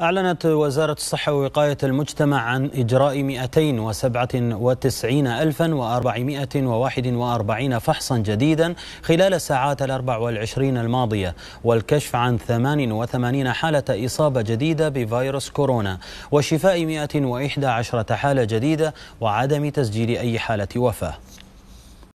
أعلنت وزارة الصحة ووقاية المجتمع عن إجراء 297,441 فحصا جديدا خلال الساعات الأربع والعشرين الماضية والكشف عن 88 حالة إصابة جديدة بفيروس كورونا وشفاء 111 حالة جديدة وعدم تسجيل أي حالة وفاة